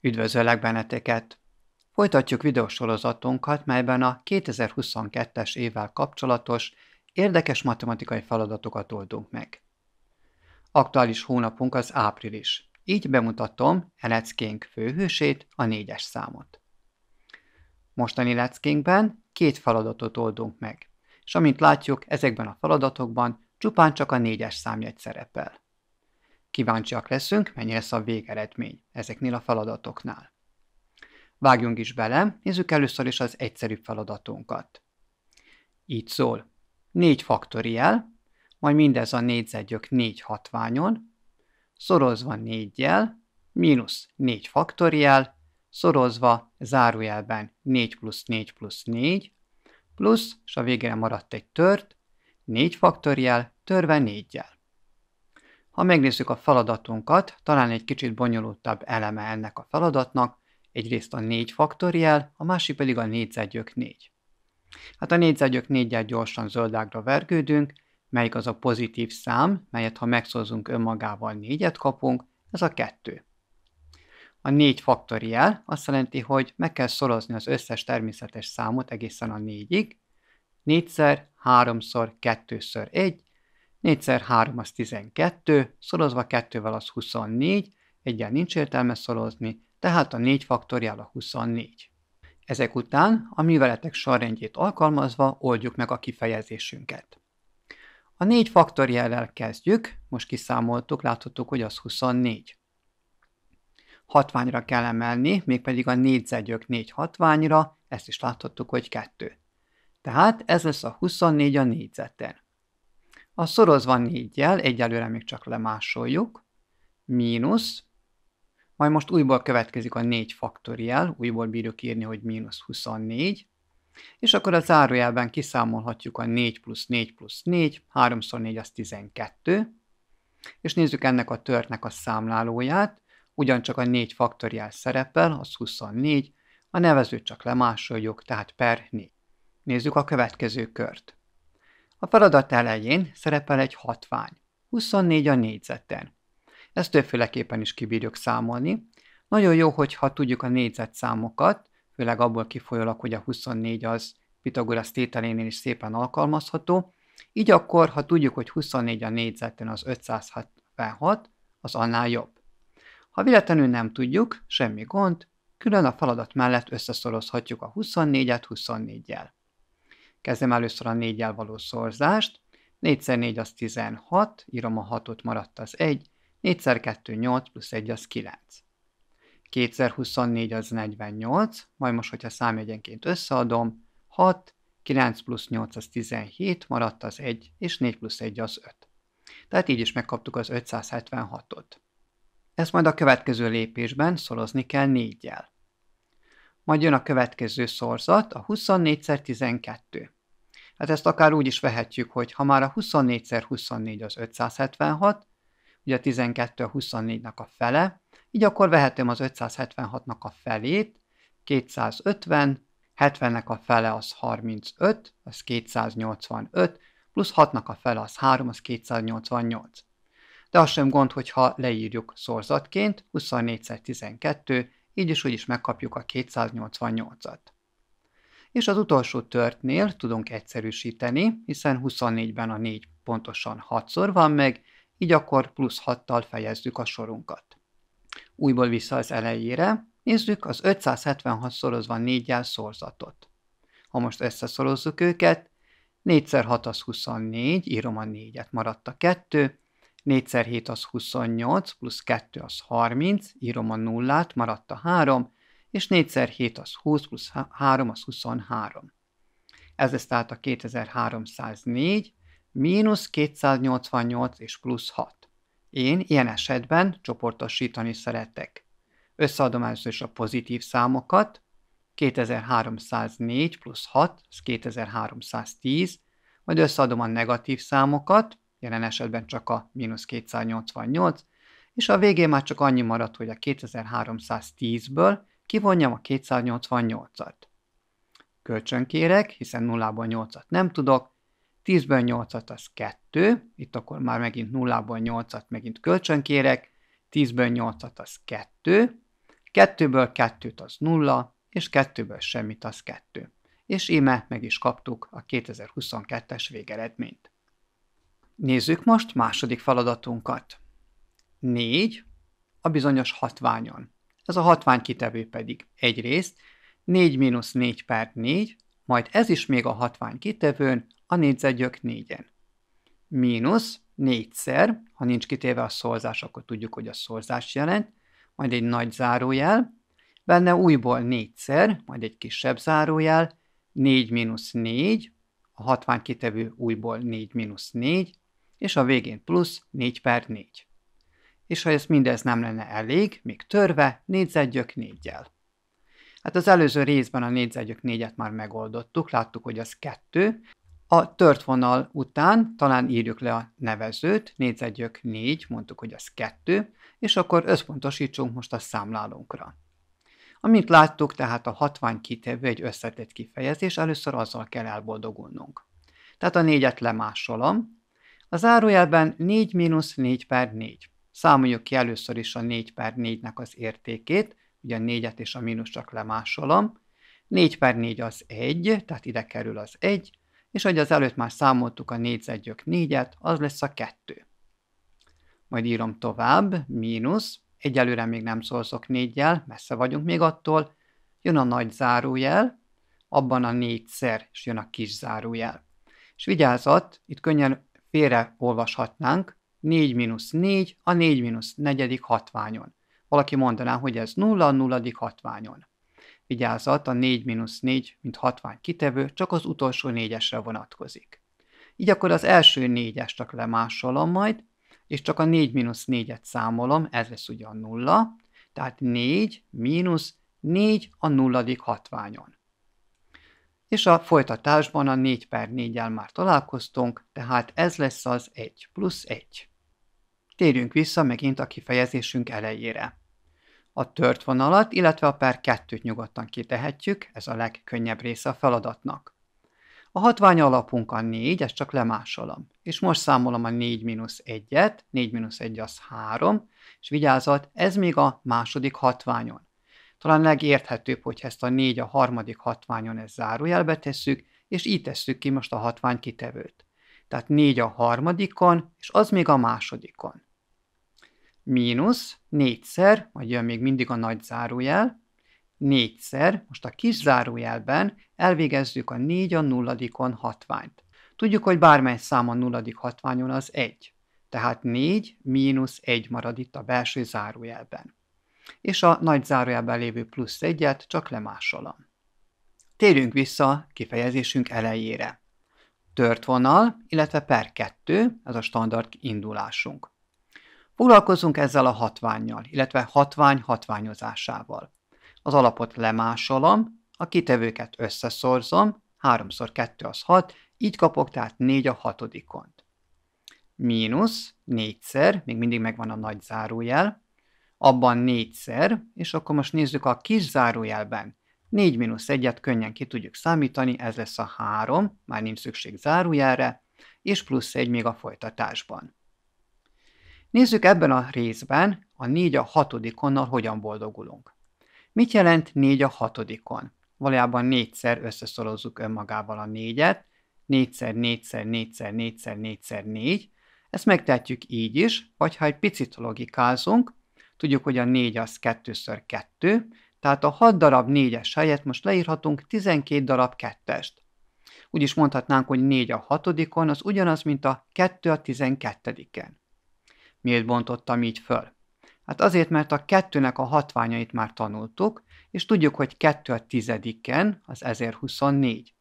Üdvözöllek benneteket! Folytatjuk videósorozatunkat, melyben a 2022-es évvel kapcsolatos érdekes matematikai feladatokat oldunk meg. Aktuális hónapunk az április, így bemutatom e leckénk főhősét, a négyes számot. Mostani leckénkben két feladatot oldunk meg, és amint látjuk, ezekben a feladatokban csupán csak a négyes számjegy szerepel. Kíváncsiak leszünk, mennyi lesz a végeredmény ezeknél a feladatoknál. Vágjunk is bele, nézzük először is az egyszerűbb feladatunkat. Így szól. 4 faktoriel, majd mindez a négyzetgyök 4 hatványon, szorozva 4-jel, mínusz 4 faktoriel, szorozva zárójelben 4 plusz 4 plusz 4, plusz, és a végére maradt egy tört, 4 faktoriel törve 4-jel. Ha megnézzük a feladatunkat, talán egy kicsit bonyolultabb eleme ennek a feladatnak, egyrészt a 4 faktoriál, a másik pedig a négyzetgyök 4. Hát a négyzetgyök 4 gyorsan zöldágra vergődünk, melyik az a pozitív szám, melyet ha megszózunk önmagával négyet kapunk, ez a 2. A 4 faktoriál azt jelenti, hogy meg kell szorozni az összes természetes számot egészen a 4-ig, 4-szer, 3-szor, 2 1, 4 x 3 az 12, szorozva 2-vel az 24, egyen nincs értelme szorozni, tehát a 4 faktoriál a 24. Ezek után a műveletek sorrendjét alkalmazva oldjuk meg a kifejezésünket. A 4 faktoriellel kezdjük, most kiszámoltuk, láthattuk, hogy az 24. Hatványra kell emelni, mégpedig a négyzegyök 4 hatványra, ezt is láthattuk, hogy 2. Tehát ez lesz a 24 a négyzeten. A szorozva négyjel egyelőre még csak lemásoljuk. Mínusz. Majd most újból következik a 4 faktoriál, újból bírjuk írni, hogy mínusz 24. És akkor a zárójelben kiszámolhatjuk a 4 plusz 4 plusz 4, 3 x 4 az 12. És nézzük ennek a törtnek a számlálóját. Ugyancsak a 4 faktoriál szerepel, az 24, a nevezőt csak lemásoljuk, tehát per 4. Nézzük a következő kört. A feladat elején szerepel egy hatvány, 24 a négyzeten. Ezt többféleképpen is kibírjuk számolni. Nagyon jó, hogyha tudjuk a négyzetszámokat, főleg abból kifolyólag, hogy a 24 az Pitagorasz tételénél is szépen alkalmazható, így akkor, ha tudjuk, hogy 24 a négyzeten az 576, az annál jobb. Ha véletlenül nem tudjuk, semmi gond, külön a feladat mellett összeszorozhatjuk a 24-et 24-jel. Kezdem először a négyel való szorzást. 4x4 az 16, írom a 6-ot, maradt az 1, 4x2 8, plusz 1 az 9. 2x24 az 48, majd most, hogyha számjegyenként összeadom, 6, 9 plusz 8 az 17, maradt az 1, és 4 plusz 1 az 5. Tehát így is megkaptuk az 576-ot. Ezt majd a következő lépésben szorozni kell 4-jel. Majd jön a következő szorzat, a 24x12. Hát ezt akár úgy is vehetjük, hogy ha már a 24x24 az 576, ugye a 12 a 24-nak a fele, így akkor vehetem az 576-nak a felét, 250, 70-nek a fele az 35, az 285, plusz 6-nak a fele az 3, az 288. De az sem gond, hogyha leírjuk szorzatként, 24 x 12 így is úgy is megkapjuk a 288-at. És az utolsó törtnél tudunk egyszerűsíteni, hiszen 24-ben a 4 pontosan 6-szor van meg, így akkor plusz 6-tal fejezzük a sorunkat. Újból vissza az elejére, nézzük az 576 szorozva 4-jel szorzatot. Ha most összeszorozzuk őket, 4 x 6 az 24, írom a 4-et, maradt a 2, 4x7 az 28, plusz 2 az 30, írom a nullát, maradt a 3, és 4x7 az 20, plusz 3 az 23. Ez lesz tehát a 2304, mínusz 288 és plusz 6. Én ilyen esetben csoportosítani szeretek. Összeadom először is a pozitív számokat, 2304 plusz 6, ez 2310, majd összeadom a negatív számokat, jelen esetben csak a mínusz 288, és a végén már csak annyi maradt, hogy a 2310-ből kivonjam a 288-at. Kölcsönkérek, hiszen nullából 8-at nem tudok, 10-ből 8-at az 2, itt akkor már megint nullából 8-at megint kölcsönkérek, 10-ből 8-at az 2, 2-ből 2-t az 0, és 2-ből semmit az 2. És íme meg is kaptuk a 2022-es végeredményt. Nézzük most második feladatunkat. 4. A bizonyos hatványon. Ez a hatvány kitevő pedig egyrészt 4 mínusz 4 per 4, majd ez is még a hatvány kitevőn, a négyzetgyök 4-en. Mínusz 4-szer, ha nincs kitéve a szorzás, akkor tudjuk, hogy a szorzás jelent, majd egy nagy zárójel, benne újból 4-szer, majd egy kisebb zárójel, 4 mínusz 4, a hatvány kitevő újból 4 mínusz 4, és a végén plusz 4 per 4. És ha ez mindez nem lenne elég, még törve, négyzetgyök négyel. Hát az előző részben a négyzetgyök négyet már megoldottuk, láttuk, hogy az 2, a tört vonal után talán írjuk le a nevezőt, négyzetgyök négy, mondtuk, hogy az 2, és akkor összpontosítsunk most a számlálónkra. Amint láttuk, tehát a hatvány kitevő egy összetett kifejezés, először azzal kell elboldogulnunk. Tehát a négyet lemásolom, a zárójelben 4 mínusz 4 per 4. Számoljuk ki először is a 4 per 4-nek az értékét, ugye a 4-et és a mínusz csak lemásolom. 4 per 4 az 1, tehát ide kerül az 1, és ahogy az előtt már számoltuk a négyzetgyök 4-et, az lesz a 2. Majd írom tovább, mínusz, egyelőre még nem szorzok 4-jel, messze vagyunk még attól, jön a nagy zárójel, abban a négyszer, és jön a kis zárójel. És vigyázat, itt könnyen félre olvashatnánk 4 mínusz 4 a 4 mínusz 4. hatványon. Valaki mondaná, hogy ez 0 a 0. hatványon. Vigyázat, a 4 mínusz 4, mint hatvány kitevő, csak az utolsó négyesre vonatkozik. Így akkor az első négyes csak lemásolom majd, és csak a 4 mínusz 4-et számolom, ez lesz ugyan 0, tehát 4 mínusz 4 a nulladik hatványon és a folytatásban a 4 per 4-el már találkoztunk, tehát ez lesz az 1 plusz 1. Térjünk vissza megint a kifejezésünk elejére. A tört vonalat, illetve a per 2-t nyugodtan kitehetjük, ez a legkönnyebb része a feladatnak. A hatvány alapunk a 4, ezt csak lemásolom. És most számolom a 4 mínusz 1-et, 4 mínusz 1 az 3, és vigyázat, ez még a második hatványon. Talán legérthetőbb, hogy ezt a négy a harmadik hatványon ezt zárójelbe tesszük, és így tesszük ki most a hatvány kitevőt. Tehát négy a harmadikon, és az még a másodikon. Mínusz négyszer, majd jön még mindig a nagy zárójel, négyszer, most a kis zárójelben elvégezzük a négy a nulladikon hatványt. Tudjuk, hogy bármely szám a nulladik hatványon az egy, tehát négy mínusz egy marad itt a belső zárójelben és a nagy zárójában lévő plusz egyet csak lemásolom. Térjünk vissza kifejezésünk elejére. Tört vonal, illetve per 2, ez a standard indulásunk. Foglalkozunk ezzel a hatványjal, illetve hatvány hatványozásával. Az alapot lemásolom, a kitevőket összeszorzom, 3x2 az 6, így kapok tehát 4 a hatodikont. Mínusz, négyszer, még mindig megvan a nagy zárójel, abban négyszer, és akkor most nézzük a kis zárójelben. 4 mínusz 1-et könnyen ki tudjuk számítani, ez lesz a 3, már nincs szükség zárójelre, és plusz 1 még a folytatásban. Nézzük ebben a részben a 4 a hatodikonnal hogyan boldogulunk. Mit jelent 4 a hatodikon? Valójában négyszer összeszorozzuk önmagával a négyet, négyszer, négyszer, négyszer, négyszer, négyszer, négy. Ezt megtehetjük így is, vagy ha egy picit logikázunk, Tudjuk, hogy a 4 az 2x2, tehát a 6 darab 4-es helyett most leírhatunk 12 darab 2-est. Úgy is mondhatnánk, hogy 4 a 6 az ugyanaz, mint a 2 a 12-en. Miért bontottam így föl? Hát azért, mert a 2-nek a hatványait már tanultuk, és tudjuk, hogy 2 a 10 az 1024.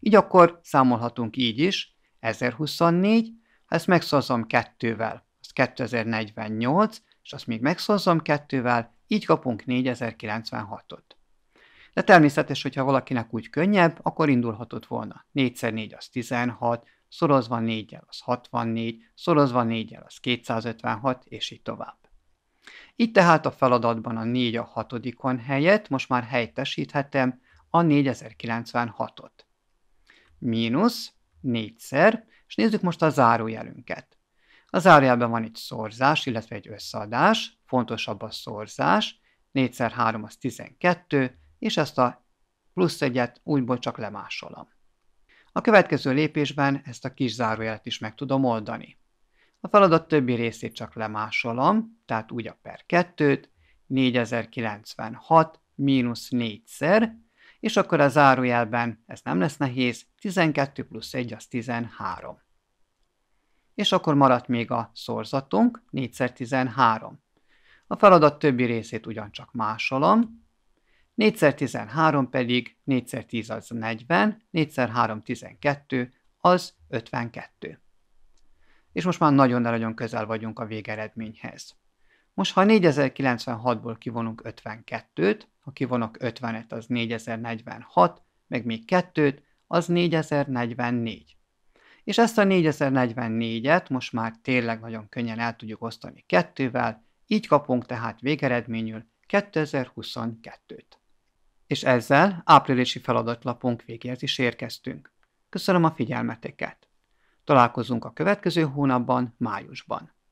Így akkor számolhatunk így is, 1024, ezt megszorzom 2-vel, az 2048, és azt még megszorzom kettővel, így kapunk 4096-ot. De természetes, hogyha valakinek úgy könnyebb, akkor indulhatott volna. 4x4 az 16, szorozva 4 az 64, szorozva 4 az 256, és így tovább. Itt tehát a feladatban a 4 a hatodikon helyett most már helyettesíthetem a 4096-ot. Mínusz 4-szer, és nézzük most a zárójelünket. Az árjában van egy szorzás, illetve egy összeadás, fontosabb a szorzás, 4x3 az 12, és ezt a plusz egyet úgyból csak lemásolom. A következő lépésben ezt a kis zárójelet is meg tudom oldani. A feladat többi részét csak lemásolom, tehát úgy a per 2-t, 4096 mínusz 4-szer, és akkor a zárójelben, ez nem lesz nehéz, 12 plusz 1 az 13 és akkor maradt még a szorzatunk, 4x13. A feladat többi részét ugyancsak másolom, 4x13 pedig 4x10 az 40, 4x3 12, az 52. És most már nagyon-nagyon közel vagyunk a végeredményhez. Most ha 4096-ból kivonunk 52-t, ha kivonok 50-et, az 4046, meg még 2-t, az 4044 és ezt a 4044-et most már tényleg nagyon könnyen el tudjuk osztani kettővel, így kapunk tehát végeredményül 2022-t. És ezzel áprilisi feladatlapunk végéhez is érkeztünk. Köszönöm a figyelmeteket! Találkozunk a következő hónapban, májusban.